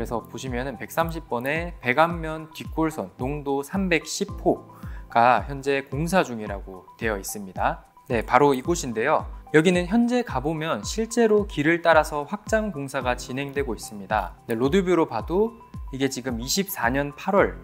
그래서 보시면은 130번에 백안면 뒷골선 농도 310호가 현재 공사 중이라고 되어 있습니다. 네, 바로 이곳인데요. 여기는 현재 가보면 실제로 길을 따라서 확장 공사가 진행되고 있습니다. 네, 로드뷰로 봐도 이게 지금 24년 8월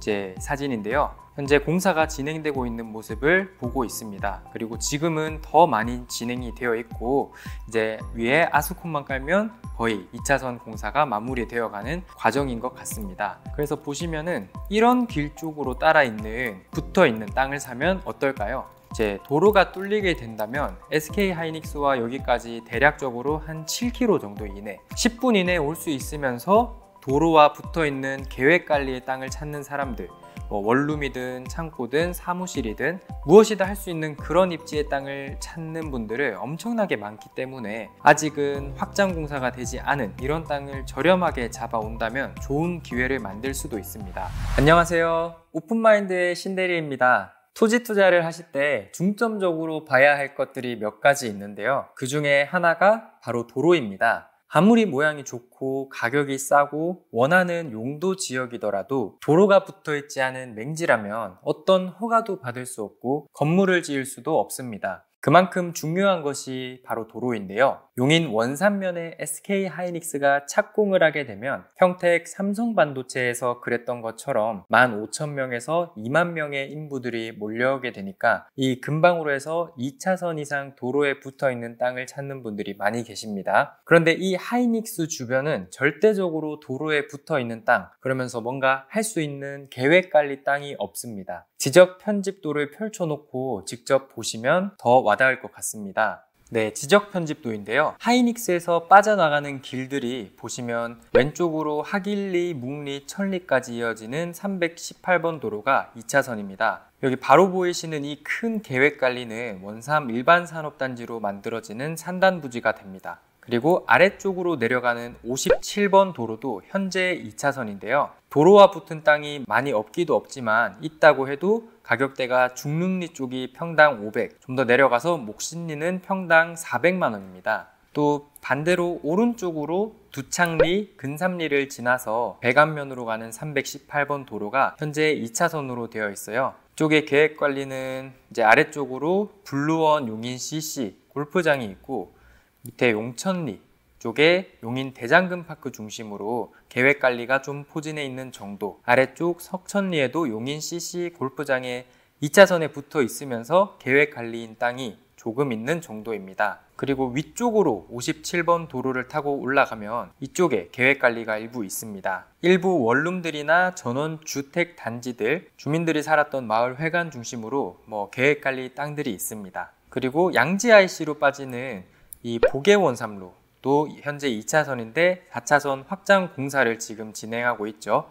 제 사진인데요. 현재 공사가 진행되고 있는 모습을 보고 있습니다. 그리고 지금은 더 많이 진행이 되어 있고 이제 위에 아스콘만 깔면 거의 2차선 공사가 마무리되어 가는 과정인 것 같습니다. 그래서 보시면은 이런 길 쪽으로 따라 있는 붙어 있는 땅을 사면 어떨까요? 이제 도로가 뚫리게 된다면 SK 하이닉스와 여기까지 대략적으로 한 7km 정도 이내 10분 이내에 올 수 있으면서 도로와 붙어 있는 계획 관리의 땅을 찾는 사람들 뭐 원룸이든 창고든 사무실이든 무엇이든할 수 있는 그런 입지의 땅을 찾는 분들을 엄청나게 많기 때문에 아직은 확장 공사가 되지 않은 이런 땅을 저렴하게 잡아온다면 좋은 기회를 만들 수도 있습니다. 안녕하세요. 오픈마인드의 신대리입니다. 토지 투자를 하실 때 중점적으로 봐야 할 것들이 몇 가지 있는데요. 그 중에 하나가 바로 도로입니다. 아무리 모양이 좋고 가격이 싸고 원하는 용도 지역이더라도 도로가 붙어 있지 않은 맹지라면 어떤 허가도 받을 수 없고 건물을 지을 수도 없습니다. 그만큼 중요한 것이 바로 도로인데요. 용인 원산면에 SK 하이닉스가 착공을 하게 되면 평택 삼성 반도체에서 그랬던 것처럼 15,000명에서 2만 명의 인부들이 몰려오게 되니까 이금방으로 해서 2차선 이상 도로에 붙어 있는 땅을 찾는 분들이 많이 계십니다. 그런데 이 하이닉스 주변은 절대적으로 도로에 붙어 있는 땅, 그러면서 뭔가 할 수 있는 계획 관리 땅이 없습니다. 지적 편집도를 펼쳐놓고 직접 보시면 더 와닿을 것 같습니다. 네, 지적 편집도인데요. 하이닉스에서 빠져나가는 길들이 보시면 왼쪽으로 하길리, 묵리, 천리까지 이어지는 318번 도로가 2차선입니다. 여기 바로 보이시는 이 큰 계획 관리는 원삼 일반 산업단지로 만들어지는 산단 부지가 됩니다. 그리고 아래쪽으로 내려가는 57번 도로도 현재 2차선인데요. 도로와 붙은 땅이 많이 없기도 없지만 있다고 해도 가격대가 중릉리 쪽이 평당 500, 좀 더 내려가서 목신리는 평당 400만 원입니다. 또 반대로 오른쪽으로 두창리, 근삼리를 지나서 백암면으로 가는 318번 도로가 현재 2차선으로 되어 있어요. 이쪽의 계획 관리는 이제 아래쪽으로 블루원 용인 CC 골프장이 있고 밑에 용천리, 쪽에 용인 대장금파크 중심으로 계획 관리가 좀 포진해 있는 정도, 아래쪽 석천리에도 용인 CC 골프장에 2차선에 붙어 있으면서 계획 관리인 땅이 조금 있는 정도입니다. 그리고 위쪽으로 57번 도로를 타고 올라가면 이쪽에 계획관리가 일부 있습니다. 일부 원룸들이나 전원 주택 단지들, 주민들이 살았던 마을 회관 중심으로 뭐 계획관리 땅들이 있습니다. 그리고 양지 IC로 빠지는 이 보계원삼로 또 현재 2차선인데 4차선 확장 공사를 지금 진행하고 있죠.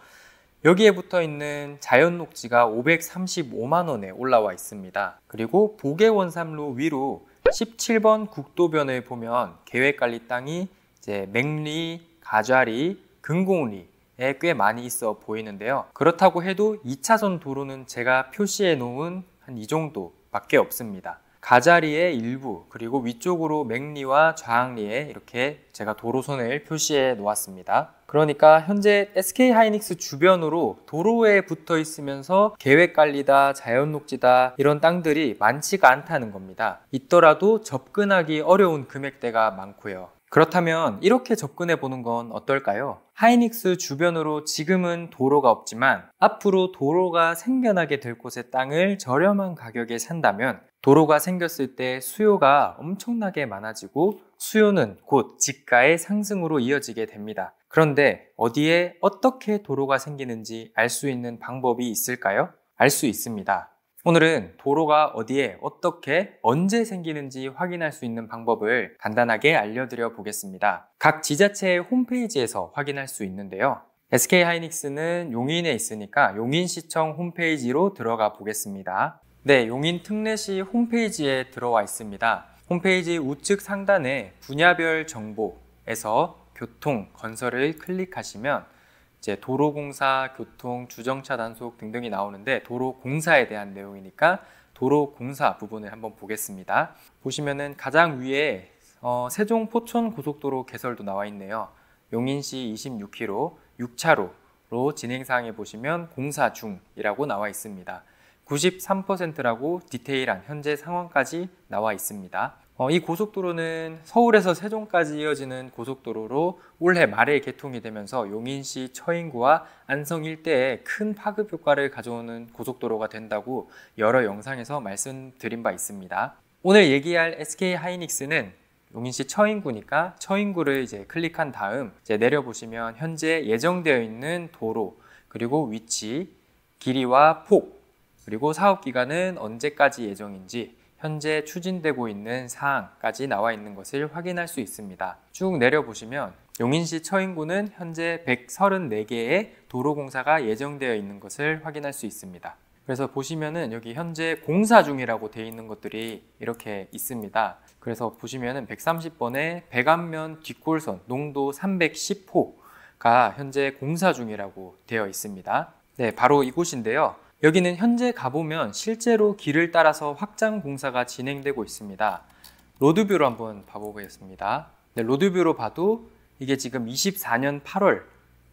여기에 붙어 있는 자연 녹지가 535만 원에 올라와 있습니다. 그리고 보계원삼로 위로 17번 국도변을 보면 계획관리 땅이 이제 맹리, 가좌리, 금공리에 꽤 많이 있어 보이는데요. 그렇다고 해도 2차선 도로는 제가 표시해 놓은 한 이 정도밖에 없습니다. 가자리의 일부 그리고 위쪽으로 맹리와 좌항리에 이렇게 제가 도로선을 표시해 놓았습니다. 그러니까 현재 SK 하이닉스 주변으로 도로에 붙어 있으면서 계획 관리다, 자연 녹지다 이런 땅들이 많지가 않다는 겁니다. 있더라도 접근하기 어려운 금액대가 많고요. 그렇다면 이렇게 접근해 보는 건 어떨까요? 하이닉스 주변으로 지금은 도로가 없지만 앞으로 도로가 생겨나게 될 곳의 땅을 저렴한 가격에 산다면 도로가 생겼을 때 수요가 엄청나게 많아지고 수요는 곧 집가의 상승으로 이어지게 됩니다. 그런데 어디에 어떻게 도로가 생기는지 알 수 있는 방법이 있을까요? 알 수 있습니다. 오늘은 도로가 어디에 어떻게 언제 생기는지 확인할 수 있는 방법을 간단하게 알려드려 보겠습니다. 각 지자체의 홈페이지에서 확인할 수 있는데요. SK 하이닉스는 용인에 있으니까 용인시청 홈페이지로 들어가 보겠습니다. 네, 용인 특례시 홈페이지에 들어와 있습니다. 홈페이지 우측 상단에 분야별 정보에서 교통, 건설을 클릭하시면 이제 도로공사, 교통, 주정차 단속 등등이 나오는데 도로공사에 대한 내용이니까 도로공사 부분을 한번 보겠습니다. 보시면은 가장 위에 어, 세종 포천 고속도로 개설도 나와 있네요. 용인시 26km 6차로로 진행 사항에 보시면 공사 중이라고 나와 있습니다. 93%라고 디테일한 현재 상황까지 나와 있습니다. 어, 이 고속도로는 서울에서 세종까지 이어지는 고속도로로 올해 말에 개통이 되면서 용인시 처인구와 안성 일대에 큰 파급 효과를 가져오는 고속도로가 된다고 여러 영상에서 말씀드린 바 있습니다. 오늘 얘기할 SK 하이닉스는 용인시 처인구니까 처인구를 이제 클릭한 다음 이제 내려보시면 현재 예정되어 있는 도로 그리고 위치, 길이와 폭 그리고 사업 기간은 언제까지 예정인지 현재 추진되고 있는 사항까지 나와 있는 것을 확인할 수 있습니다. 쭉 내려보시면 용인시 처인구는 현재 134개의 도로공사가 예정되어 있는 것을 확인할 수 있습니다. 그래서 보시면은 여기 현재 공사 중이라고 되어 있는 것들이 이렇게 있습니다. 그래서 보시면은 130번에 백안면 뒷골선 농도 310호가 현재 공사 중이라고 되어 있습니다. 네, 바로 이곳인데요. 여기는 현재 가보면 실제로 길을 따라서 확장 공사가 진행되고 있습니다. 로드뷰로 한번 봐보겠습니다. 네, 로드뷰로 봐도 이게 지금 24년 8월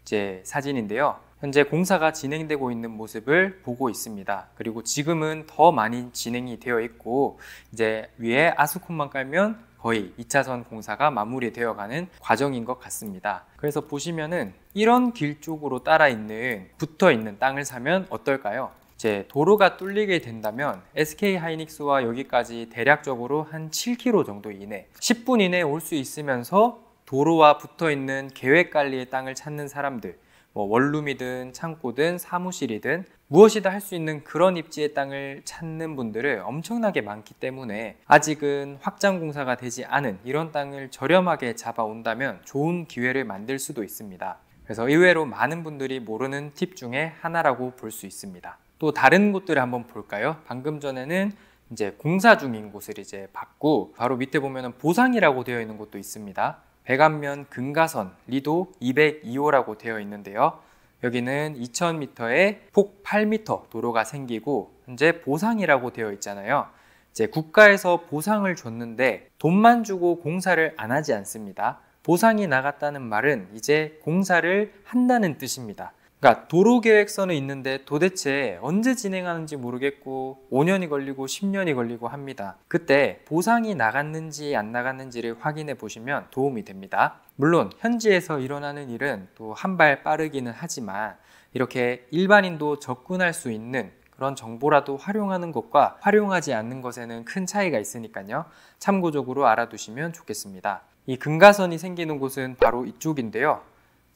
제 사진인데요. 현재 공사가 진행되고 있는 모습을 보고 있습니다. 그리고 지금은 더 많이 진행이 되어 있고 이제 위에 아스콘만 깔면 거의 2차선 공사가 마무리되어가는 과정인 것 같습니다. 그래서 보시면은 이런 길 쪽으로 따라 있는 붙어 있는 땅을 사면 어떨까요? 이제 도로가 뚫리게 된다면 SK 하이닉스와 여기까지 대략적으로 한 7km 정도 이내, 10분 이내에 올 수 있으면서 도로와 붙어 있는 계획 관리의 땅을 찾는 사람들, 뭐 원룸이든 창고든 사무실이든 무엇이든 할 수 있는 그런 입지의 땅을 찾는 분들을 엄청나게 많기 때문에 아직은 확장 공사가 되지 않은 이런 땅을 저렴하게 잡아온다면 좋은 기회를 만들 수도 있습니다. 그래서 의외로 많은 분들이 모르는 팁 중에 하나라고 볼 수 있습니다. 또 다른 곳들을 한번 볼까요? 방금 전에는 이제 공사 중인 곳을 이제 받고 바로 밑에 보면 보상이라고 되어 있는 곳도 있습니다. 백암면 금가선 리도 202호라고 되어 있는데요. 여기는 2000m에 폭 8m 도로가 생기고 현재 보상이라고 되어 있잖아요. 이제 국가에서 보상을 줬는데 돈만 주고 공사를 안 하지 않습니다. 보상이 나갔다는 말은 이제 공사를 한다는 뜻입니다. 그러니까 도로 계획서는 있는데 도대체 언제 진행하는지 모르겠고 5년이 걸리고 10년이 걸리고 합니다. 그때 보상이 나갔는지 안 나갔는지를 확인해 보시면 도움이 됩니다. 물론 현지에서 일어나는 일은 또 한 발 빠르기는 하지만 이렇게 일반인도 접근할 수 있는 그런 정보라도 활용하는 것과 활용하지 않는 것에는 큰 차이가 있으니까요. 참고적으로 알아두시면 좋겠습니다. 이 금가선이 생기는 곳은 바로 이쪽인데요.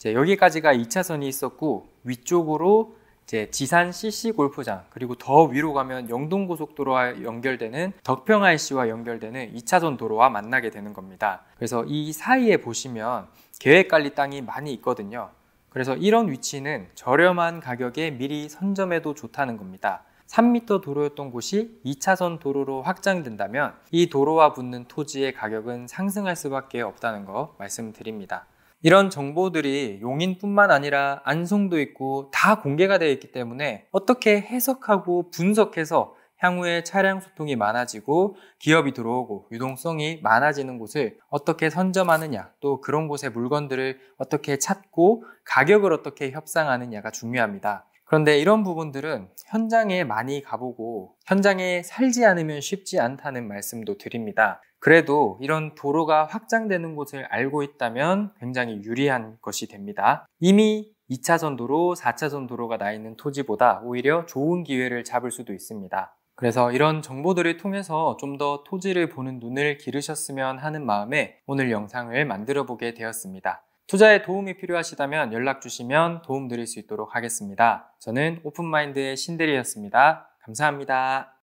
여기까지가 2차선이 있었고 위쪽으로 이제 지산 CC 골프장 그리고 더 위로 가면 영동 고속도로와 연결되는 덕평 IC와 연결되는 2차선 도로와 만나게 되는 겁니다. 그래서 이 사이에 보시면 계획 관리 땅이 많이 있거든요. 그래서 이런 위치는 저렴한 가격에 미리 선점해도 좋다는 겁니다. 3m 도로였던 곳이 2차선 도로로 확장된다면 이 도로와 붙는 토지의 가격은 상승할 수밖에 없다는 거 말씀드립니다. 이런 정보들이 용인뿐만 아니라 안성도 있고 다 공개가 되어 있기 때문에 어떻게 해석하고 분석해서 향후에 차량 소통이 많아지고 기업이 들어오고 유동성이 많아지는 곳을 어떻게 선점하느냐 또 그런 곳의 물건들을 어떻게 찾고 가격을 어떻게 협상하느냐가 중요합니다. 그런데 이런 부분들은 현장에 많이 가보고 현장에 살지 않으면 쉽지 않다는 말씀도 드립니다. 그래도 이런 도로가 확장되는 곳을 알고 있다면 굉장히 유리한 것이 됩니다. 이미 2차선 도로, 4차선 도로가 나 있는 토지보다 오히려 좋은 기회를 잡을 수도 있습니다. 그래서 이런 정보들을 통해서 좀 더 토지를 보는 눈을 기르셨으면 하는 마음에 오늘 영상을 만들어 보게 되었습니다. 투자에 도움이 필요하시다면 연락 주시면 도움 드릴 수 있도록 하겠습니다. 저는 오픈마인드의 신대리였습니다. 감사합니다.